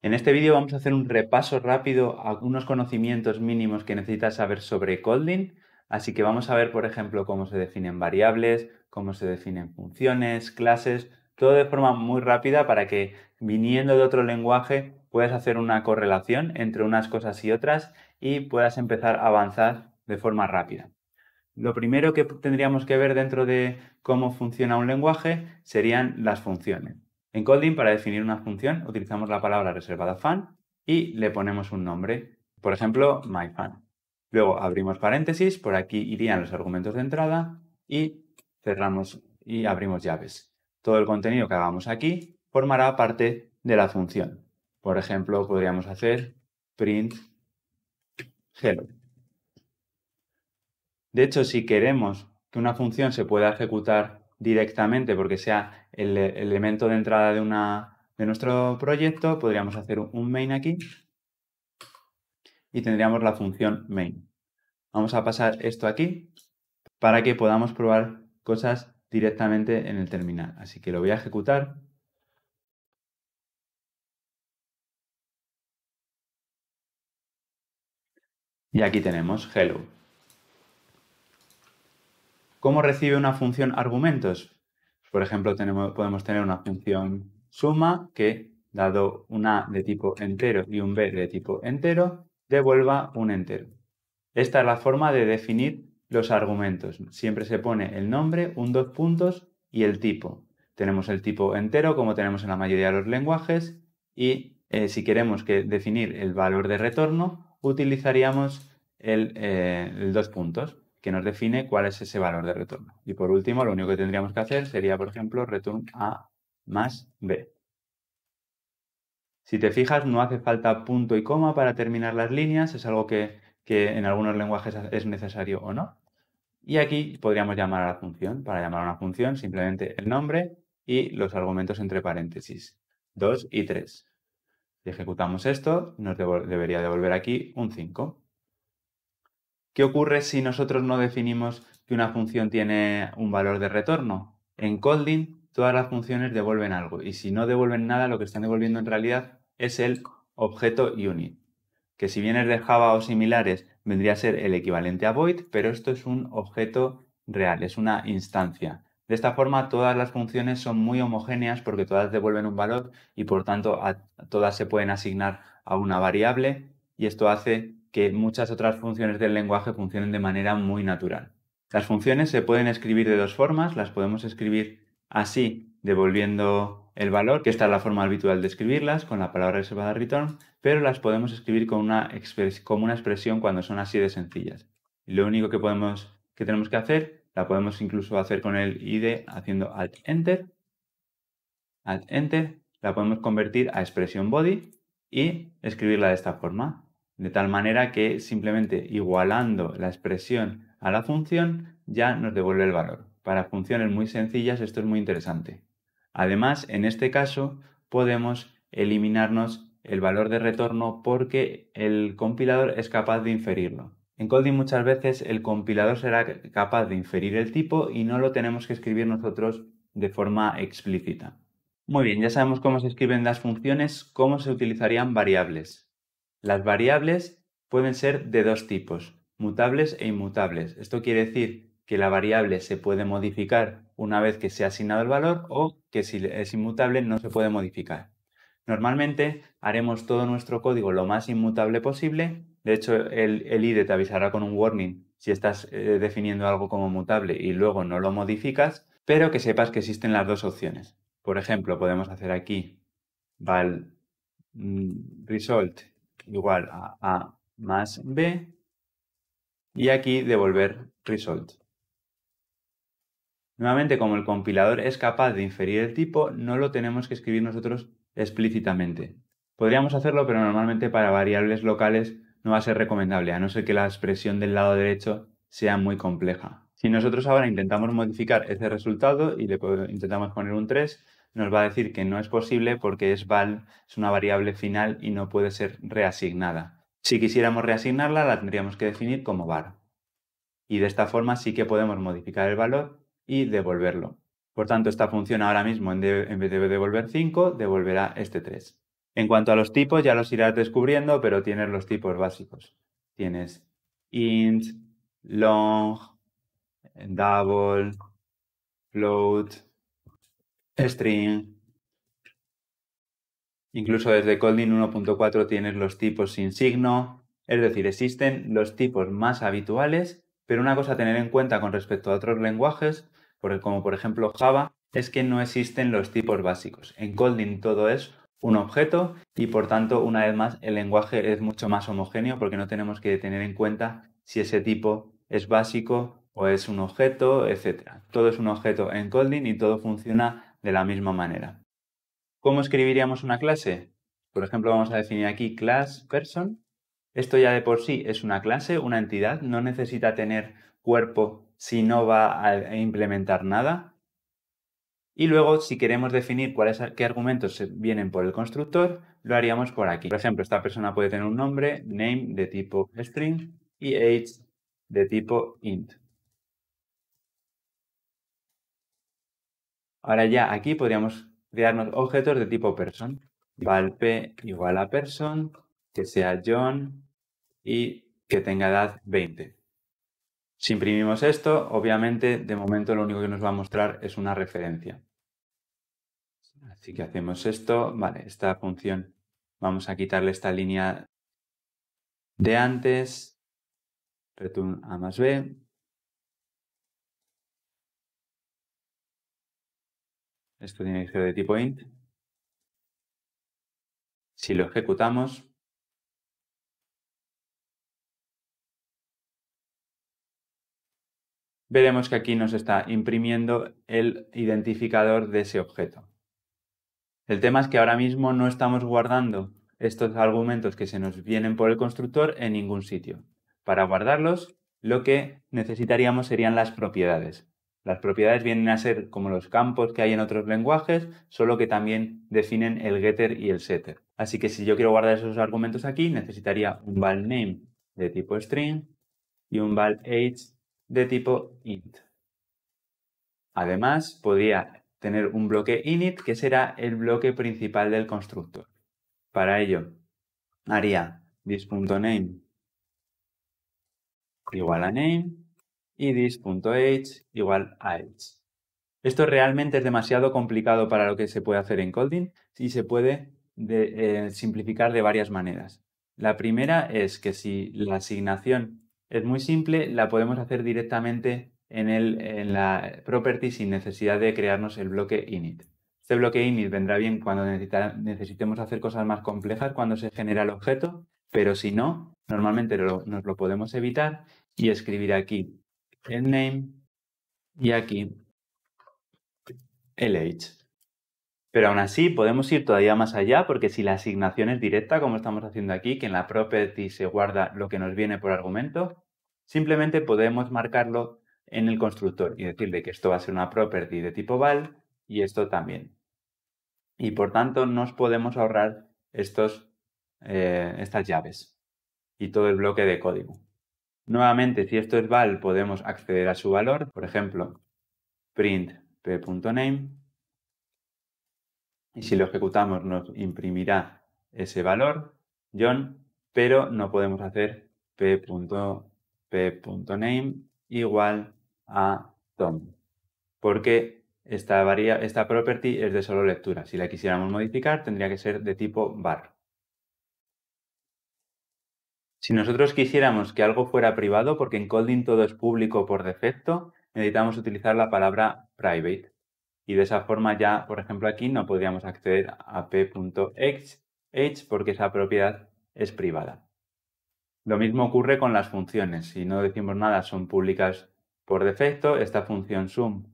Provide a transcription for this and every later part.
En este vídeo vamos a hacer un repaso rápido a algunos conocimientos mínimos que necesitas saber sobre Kotlin, así que vamos a ver, por ejemplo, cómo se definen variables, cómo se definen funciones, clases, todo de forma muy rápida para que viniendo de otro lenguaje puedas hacer una correlación entre unas cosas y otras y puedas empezar a avanzar de forma rápida. Lo primero que tendríamos que ver dentro de cómo funciona un lenguaje serían las funciones. En Kotlin, para definir una función, utilizamos la palabra reservada fan y le ponemos un nombre, por ejemplo, myFan. Luego abrimos paréntesis, por aquí irían los argumentos de entrada y cerramos y abrimos llaves. Todo el contenido que hagamos aquí formará parte de la función. Por ejemplo, podríamos hacer print hello. De hecho, si queremos que una función se pueda ejecutar directamente porque sea eh, el, elemento de entrada de, una, de nuestro proyecto, podríamos hacer un main aquí y tendríamos la función main. Vamos a pasar esto aquí para que podamos probar cosas directamente en el terminal. Así que lo voy a ejecutar. Y aquí tenemos hello. ¿Cómo recibe una función argumentos? Por ejemplo, podemos tener una función suma que, dado un A de tipo entero y un B de tipo entero, devuelva un entero. Esta es la forma de definir los argumentos. Siempre se pone el nombre, un dos puntos y el tipo. Tenemos el tipo entero, como tenemos en la mayoría de los lenguajes, y eh, si queremos que definir el valor de retorno, utilizaríamos el eh, dos puntos que nos define cuál es ese valor de retorno. Y por último, lo único que tendríamos que hacer sería, por ejemplo, return A más B. Si te fijas, no hace falta punto y coma para terminar las líneas, es algo que, en algunos lenguajes es necesario o no. Y aquí podríamos llamar a la función. Para llamar a una función, simplemente el nombre y los argumentos entre paréntesis, 2 y 3. Si ejecutamos esto, nos debería devolver aquí un 5. ¿Qué ocurre si nosotros no definimos que una función tiene un valor de retorno? En Kotlin todas las funciones devuelven algo y si no devuelven nada, lo que están devolviendo en realidad es el objeto unit, que si bien es de Java o similares, vendría a ser el equivalente a void, pero esto es un objeto real, es una instancia. De esta forma, todas las funciones son muy homogéneas porque todas devuelven un valor y por tanto a todas se pueden asignar a una variable y esto hace que muchas otras funciones del lenguaje funcionen de manera muy natural. Las funciones se pueden escribir de dos formas, las podemos escribir así, devolviendo el valor, que esta es la forma habitual de escribirlas, con la palabra reservada return, pero las podemos escribir una como una expresión cuando son así de sencillas. lo único que, podemos, que tenemos que hacer, la podemos incluso hacer con el id haciendo alt enter, alt enter, la podemos convertir a expresión body y escribirla de esta forma, de tal manera que simplemente igualando la expresión a la función ya nos devuelve el valor. Para funciones muy sencillas esto es muy interesante. Además, en este caso podemos eliminarnos el valor de retorno porque el compilador es capaz de inferirlo. En Coding muchas veces el compilador será capaz de inferir el tipo y no lo tenemos que escribir nosotros de forma explícita. Muy bien, ya sabemos cómo se escriben las funciones, cómo se utilizarían variables. Las variables pueden ser de dos tipos, mutables e inmutables. Esto quiere decir que la variable se puede modificar una vez que se ha asignado el valor o que si es inmutable no se puede modificar. Normalmente haremos todo nuestro código lo más inmutable posible. De hecho, el, IDE te avisará con un warning si estás eh, definiendo algo como mutable y luego no lo modificas, pero que sepas que existen las dos opciones. Por ejemplo, podemos hacer aquí val mm, result igual a A más B y aquí devolver result. Nuevamente, como el compilador es capaz de inferir el tipo, no lo tenemos que escribir nosotros explícitamente. Podríamos hacerlo, pero normalmente para variables locales no va a ser recomendable, a no ser que la expresión del lado derecho sea muy compleja. Si nosotros ahora intentamos modificar ese resultado y le intentamos poner un 3, nos va a decir que no es posible porque es val es una variable final y no puede ser reasignada. Si quisiéramos reasignarla, la tendríamos que definir como var. Y de esta forma sí que podemos modificar el valor y devolverlo. Por tanto, esta función ahora mismo, en, vez de devolver 5, devolverá este 3. En cuanto a los tipos, ya los irás descubriendo, pero tienes los tipos básicos. Tienes int, long, double, float, string. Incluso desde Kotlin 1.4 tienes los tipos sin signo, es decir, existen los tipos más habituales, pero una cosa a tener en cuenta con respecto a otros lenguajes, e, como por ejemplo Java, es que no existen los tipos básicos. En Kotlin todo es un objeto y por tanto, una vez más, el lenguaje es mucho más homogéneo porque no tenemos que tener en cuenta si ese tipo es básico o es un objeto, etc. Todo es un objeto en Kotlin y todo funciona de la misma manera. ¿Cómo escribiríamos una clase? Por ejemplo, vamos a definir aquí class person. Esto ya de por sí es una clase, una entidad, no necesita tener cuerpo si no va a implementar nada. Y luego, si queremos definir cuáles, qué argumentos vienen por el constructor, lo haríamos por aquí. Por ejemplo, esta persona puede tener un nombre, name de tipo string y age de tipo int. Ahora ya aquí podríamos crearnos objetos de tipo person. Valpe igual a person, que sea John y que tenga edad 20. Si imprimimos esto, obviamente de momento lo único que nos va a mostrar es una referencia. Así que hacemos esto, vale, esta función, vamos a quitarle esta línea de antes, return a más b, Esto tiene que ser de tipo int. Si lo ejecutamos, veremos que aquí nos está imprimiendo el identificador de ese objeto. El tema es que ahora mismo no estamos guardando estos argumentos que se nos vienen por el constructor en ningún sitio. Para guardarlos, lo que necesitaríamos serían las propiedades. Las propiedades vienen a ser como los campos que hay en otros lenguajes, solo que también definen el getter y el setter. Así que si yo quiero guardar esos argumentos aquí, necesitaría un val name de tipo string y un val age de tipo int. Además, podría tener un bloque init que será el bloque principal del constructor. Para ello, haría this.name igual a name idis.h igual a edge. Esto realmente es demasiado complicado para lo que se puede hacer en Colding y se puede eh, simplificar de varias maneras. La primera es que si la asignación es muy simple, la podemos hacer directamente en, el, en la property sin necesidad de crearnos el bloque init. Este bloque init vendrá bien cuando necesitemos hacer cosas más complejas, cuando se genera el objeto, pero si no, normalmente nos lo podemos evitar y escribir aquí el name y aquí el age. Pero aún así podemos ir todavía más allá porque si la asignación es directa, como estamos haciendo aquí, que en la property se guarda lo que nos viene por argumento, simplemente podemos marcarlo en el constructor y decirle que esto va a ser una property de tipo val y esto también. Y por tanto nos podemos ahorrar estos, eh, estas llaves y todo el bloque de código. Nuevamente, si esto es val, podemos acceder a su valor, por ejemplo, print p.name. Y si lo ejecutamos nos imprimirá ese valor, John, pero no podemos hacer p.p.name igual a Tom, porque esta, esta property es de solo lectura. Si la quisiéramos modificar, tendría que ser de tipo var. Si nosotros quisiéramos que algo fuera privado, porque en Coding todo es público por defecto, necesitamos utilizar la palabra private. Y de esa forma ya, por ejemplo, aquí no podríamos acceder a p.h porque esa propiedad es privada. Lo mismo ocurre con las funciones. Si no decimos nada, son públicas por defecto. Esta función sum,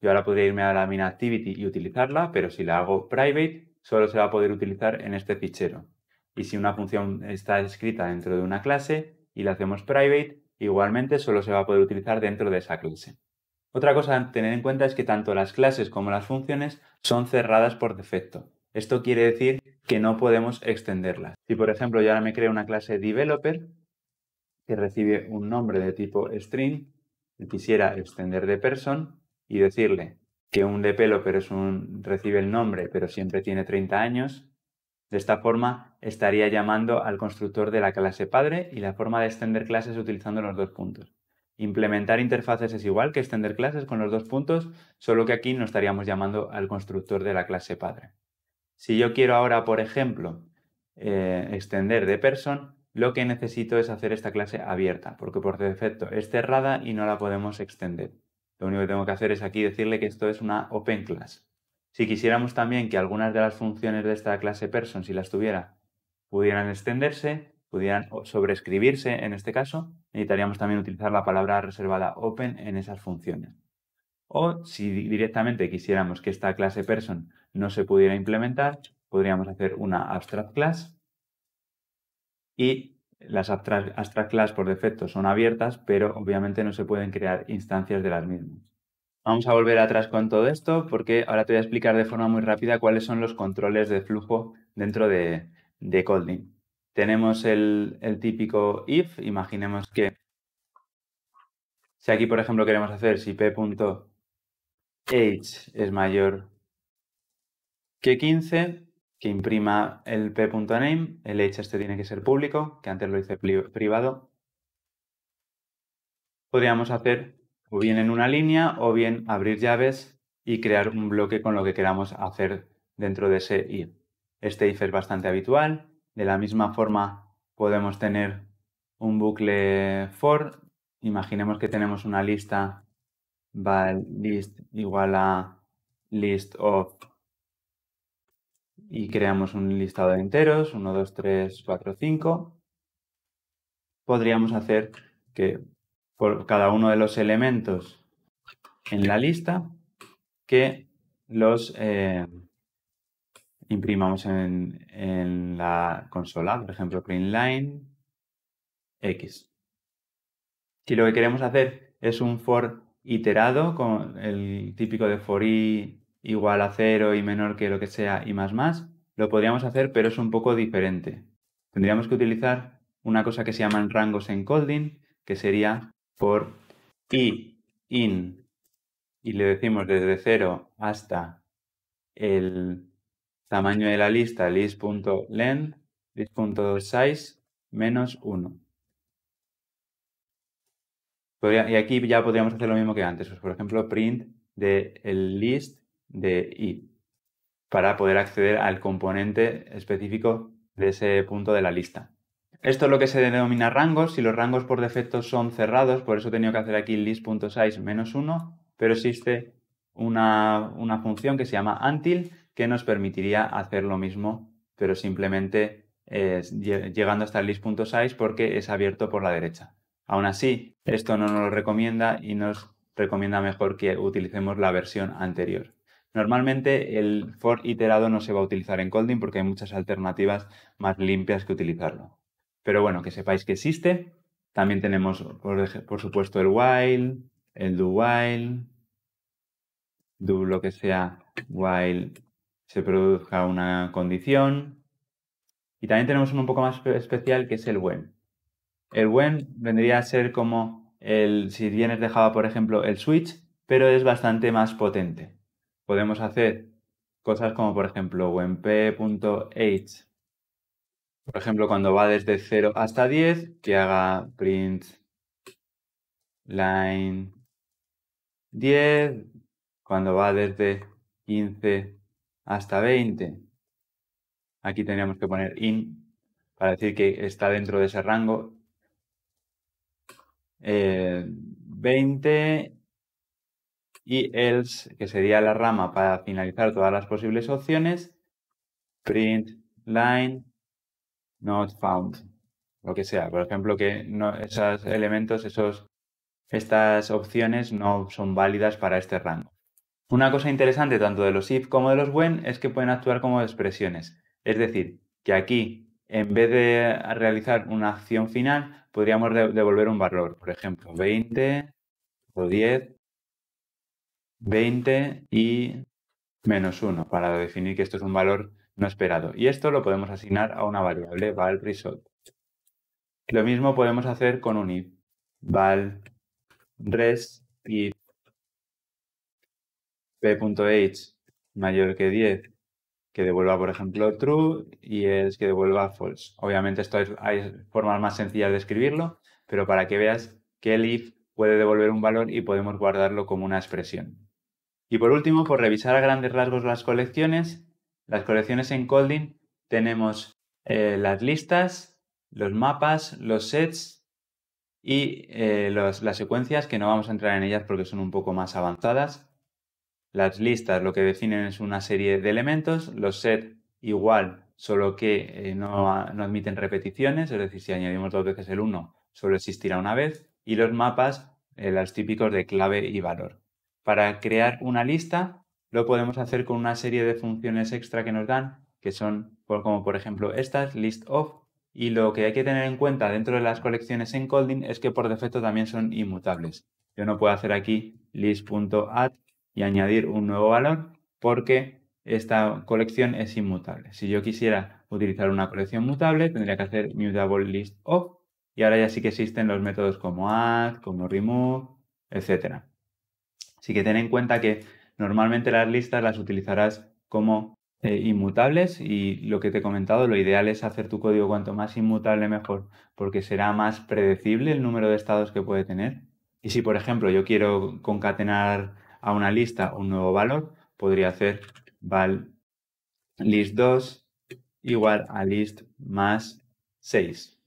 yo ahora podría irme a la min activity y utilizarla, pero si la hago private, solo se va a poder utilizar en este fichero. Y si una función está escrita dentro de una clase y la hacemos private, igualmente solo se va a poder utilizar dentro de esa clase. Otra cosa a tener en cuenta es que tanto las clases como las funciones son cerradas por defecto. Esto quiere decir que no podemos extenderlas. Si por ejemplo yo ahora me creo una clase developer que recibe un nombre de tipo string y quisiera extender de person y decirle que un developer es un, recibe el nombre pero siempre tiene 30 años, de esta forma, estaría llamando al constructor de la clase padre y la forma de extender clases utilizando los dos puntos. Implementar interfaces es igual que extender clases con los dos puntos, solo que aquí no estaríamos llamando al constructor de la clase padre. Si yo quiero ahora, por ejemplo, eh, extender de person, lo que necesito es hacer esta clase abierta, porque por defecto es cerrada y no la podemos extender. Lo único que tengo que hacer es aquí decirle que esto es una open class. Si quisiéramos también que algunas de las funciones de esta clase person, si las tuviera, pudieran extenderse, pudieran sobreescribirse en este caso, necesitaríamos también utilizar la palabra reservada open en esas funciones. O si directamente quisiéramos que esta clase person no se pudiera implementar, podríamos hacer una abstract class y las abstract, abstract class por defecto son abiertas, pero obviamente no se pueden crear instancias de las mismas. Vamos a volver atrás con todo esto porque ahora te voy a explicar de forma muy rápida cuáles son los controles de flujo dentro de, de Kotlin. Tenemos el, típico if, imaginemos que si aquí, por ejemplo, queremos hacer si p.h es mayor que 15, que imprima el p.name, el h este tiene que ser público, que antes lo hice privado. Podríamos hacer o bien en una línea o bien abrir llaves y crear un bloque con lo que queramos hacer dentro de ese if. Este if es bastante habitual. De la misma forma podemos tener un bucle for. Imaginemos que tenemos una lista val list igual a list of y creamos un listado de enteros, 1, 2, 3, 4, 5. Podríamos hacer que por cada uno de los elementos en la lista que los eh, imprimamos en, la consola, por ejemplo, printline x. Si lo que queremos hacer es un for iterado, con el típico de for i igual a cero y menor que lo que sea y más más, lo podríamos hacer, pero es un poco diferente. Tendríamos que utilizar una cosa que se llaman rangos en encoding, que sería por i, in, y le decimos desde 0 hasta el tamaño de la lista, list.length, list.size, menos 1. Y aquí ya podríamos hacer lo mismo que antes, pues, por ejemplo, print del el list de i para poder acceder al componente específico de ese punto de la lista. Esto es lo que se denomina rangos. Si los rangos por defecto son cerrados, por eso he tenido que hacer aquí list.size menos 1, pero existe una, función que se llama until que nos permitiría hacer lo mismo, pero simplemente llegando hasta el list.size porque es abierto por la derecha. Aún así, esto no nos lo recomienda y nos recomienda mejor que utilicemos la versión anterior. Normalmente el for iterado no se va a utilizar en Colding porque hay muchas alternativas más limpias que utilizarlo. Pero bueno, que sepáis que existe. También tenemos, por, supuesto, el while, el do while, do lo que sea while se produzca una condición. Y también tenemos uno un poco más especial que es el when. El when vendría a ser como el, si tienes dejado, por ejemplo, el switch, pero es bastante más potente. Podemos hacer cosas como, por ejemplo, when por ejemplo, cuando va desde 0 hasta 10, que haga print line 10. Cuando va desde 15 hasta 20, aquí tendríamos que poner in para decir que está dentro de ese rango. 20 eh, y else, que sería la rama para finalizar todas las posibles opciones, print line not found, lo que sea. Por ejemplo, que no, esos elementos, esos, estas opciones no son válidas para este rango. Una cosa interesante tanto de los if como de los when es que pueden actuar como expresiones. Es decir, que aquí, en vez de realizar una acción final, podríamos devolver un valor. Por ejemplo, 20 o 10, 20 y menos 1, para definir que esto es un valor no esperado. Y esto lo podemos asignar a una variable val result. Lo mismo podemos hacer con un if. val res if p.h mayor que 10 que devuelva, por ejemplo, true y es que devuelva false. Obviamente esto es, hay formas más sencillas de escribirlo, pero para que veas que el if puede devolver un valor y podemos guardarlo como una expresión. Y por último, por revisar a grandes rasgos las colecciones, las colecciones en Colding tenemos eh, las listas, los mapas, los sets y eh, las secuencias, que no vamos a entrar en ellas porque son un poco más avanzadas. Las listas lo que definen es una serie de elementos, los sets igual, solo que eh, no, no admiten repeticiones, es decir, si añadimos dos veces el 1, solo existirá una vez, y los mapas, los típicos de clave y valor. Para crear una lista lo podemos hacer con una serie de funciones extra que nos dan, que son pues, como por ejemplo estas, list of, y lo que hay que tener en cuenta dentro de las colecciones en Colding es que por defecto también son inmutables. Yo no puedo hacer aquí list.add y añadir un nuevo valor porque esta colección es inmutable. Si yo quisiera utilizar una colección mutable, tendría que hacer mutable list of y ahora ya sí que existen los métodos como add, como remove, etc. Así que ten en cuenta que Normalmente las listas las utilizarás como eh, inmutables y lo que te he comentado, lo ideal es hacer tu código cuanto más inmutable mejor, porque será más predecible el número de estados que puede tener. Y si, por ejemplo, yo quiero concatenar a una lista un nuevo valor, podría hacer val list2 igual a list más 6.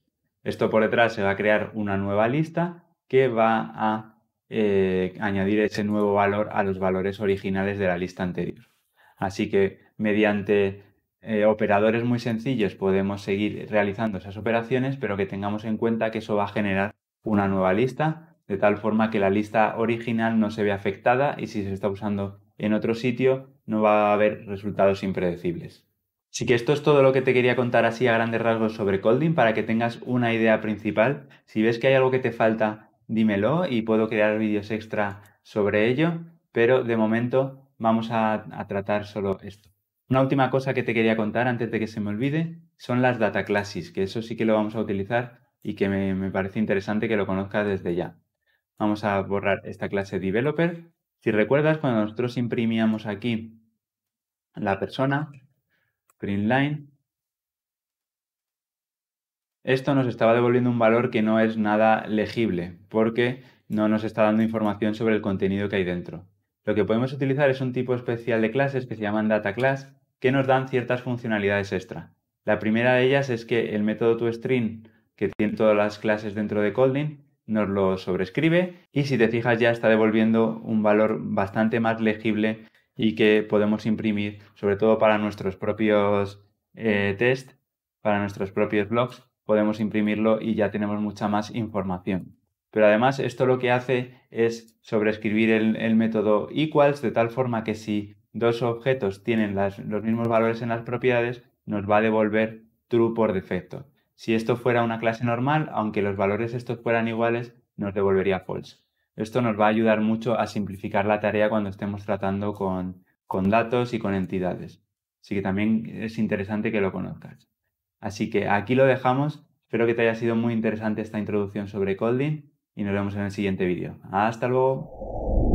Esto por detrás se va a crear una nueva lista que va a eh, añadir ese nuevo valor a los valores originales de la lista anterior. Así que mediante eh, operadores muy sencillos podemos seguir realizando esas operaciones, pero que tengamos en cuenta que eso va a generar una nueva lista, de tal forma que la lista original no se ve afectada y si se está usando en otro sitio no va a haber resultados impredecibles. Así que esto es todo lo que te quería contar así a grandes rasgos sobre Colding para que tengas una idea principal. Si ves que hay algo que te falta dímelo y puedo crear vídeos extra sobre ello, pero de momento vamos a, tratar solo esto. Una última cosa que te quería contar antes de que se me olvide son las data classes, que eso sí que lo vamos a utilizar y que me, me parece interesante que lo conozcas desde ya. Vamos a borrar esta clase developer. Si recuerdas, cuando nosotros imprimíamos aquí la persona, line. Esto nos estaba devolviendo un valor que no es nada legible porque no nos está dando información sobre el contenido que hay dentro. Lo que podemos utilizar es un tipo especial de clases que se llaman data class que nos dan ciertas funcionalidades extra. La primera de ellas es que el método toString que tiene todas las clases dentro de Kotlin nos lo sobrescribe y si te fijas ya está devolviendo un valor bastante más legible y que podemos imprimir sobre todo para nuestros propios eh, test, para nuestros propios blogs podemos imprimirlo y ya tenemos mucha más información. Pero además esto lo que hace es sobreescribir el, método equals de tal forma que si dos objetos tienen los mismos valores en las propiedades, nos va a devolver true por defecto. Si esto fuera una clase normal, aunque los valores estos fueran iguales, nos devolvería false. Esto nos va a ayudar mucho a simplificar la tarea cuando estemos tratando con, con datos y con entidades. Así que también es interesante que lo conozcas. Así que aquí lo dejamos. Espero que te haya sido muy interesante esta introducción sobre Colding y nos vemos en el siguiente vídeo. Hasta luego.